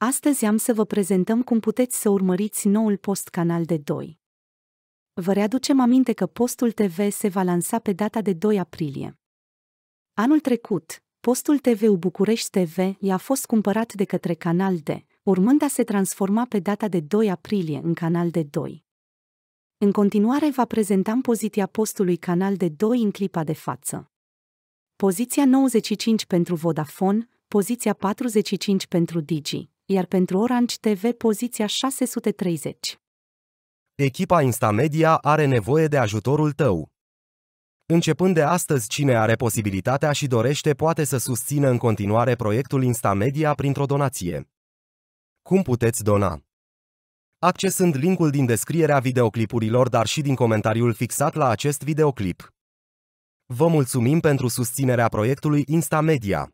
Astăzi am să vă prezentăm cum puteți să urmăriți noul post canal de 2. Vă readucem aminte că postul TV se va lansa pe data de 2 aprilie. Anul trecut, postul TV București TV i-a fost cumpărat de către Canal D, urmând a se transforma pe data de 2 aprilie în Canal de 2. În continuare va prezentam poziția postului Canal de 2 în clipa de față. Poziția 95 pentru Vodafone, poziția 45 pentru Digi, iar pentru Orange TV poziția 630. Echipa Instamedia are nevoie de ajutorul tău. Începând de astăzi, cine are posibilitatea și dorește poate să susțină în continuare proiectul Instamedia printr-o donație. Cum puteți dona? Accesând linkul din descrierea videoclipurilor, dar și din comentariul fixat la acest videoclip. Vă mulțumim pentru susținerea proiectului Instamedia.